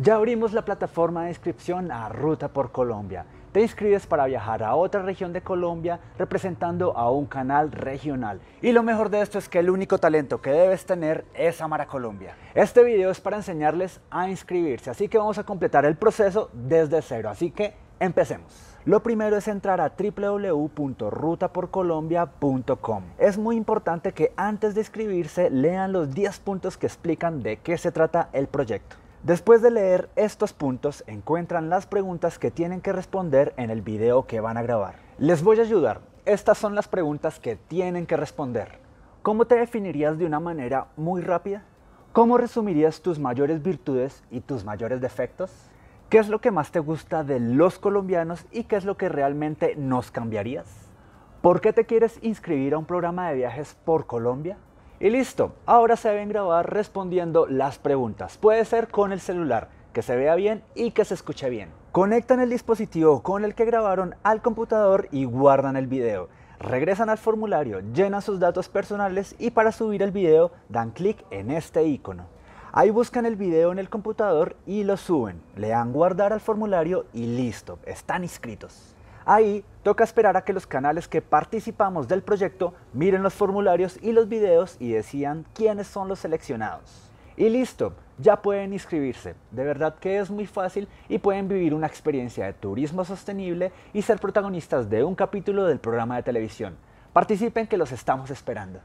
Ya abrimos la plataforma de inscripción a Ruta por Colombia. Te inscribes para viajar a otra región de Colombia representando a un canal regional. Y lo mejor de esto es que el único talento que debes tener es amar a Colombia. Este video es para enseñarles a inscribirse, así que vamos a completar el proceso desde cero. Así que Empecemos. Lo primero es entrar a www.rutaporcolombia.com. Es muy importante que antes de inscribirse lean los 10 puntos que explican de qué se trata el proyecto. Después de leer estos puntos, encuentran las preguntas que tienen que responder en el video que van a grabar. Les voy a ayudar. Estas son las preguntas que tienen que responder. ¿Cómo te definirías de una manera muy rápida? ¿Cómo resumirías tus mayores virtudes y tus mayores defectos? ¿Qué es lo que más te gusta de los colombianos y qué es lo que realmente nos cambiarías? ¿Por qué te quieres inscribir a un programa de viajes por Colombia? Y listo, ahora se deben grabar respondiendo las preguntas. Puede ser con el celular, que se vea bien y que se escuche bien. Conectan el dispositivo con el que grabaron al computador y guardan el video. Regresan al formulario, llenan sus datos personales y para subir el video dan clic en este icono. Ahí buscan el video en el computador y lo suben. Le dan guardar al formulario y listo, están inscritos. Ahí toca esperar a que los canales que participamos del proyecto miren los formularios y los videos y decían quiénes son los seleccionados. Y listo, ya pueden inscribirse. De verdad que es muy fácil y pueden vivir una experiencia de turismo sostenible y ser protagonistas de un capítulo del programa de televisión. Participen que los estamos esperando.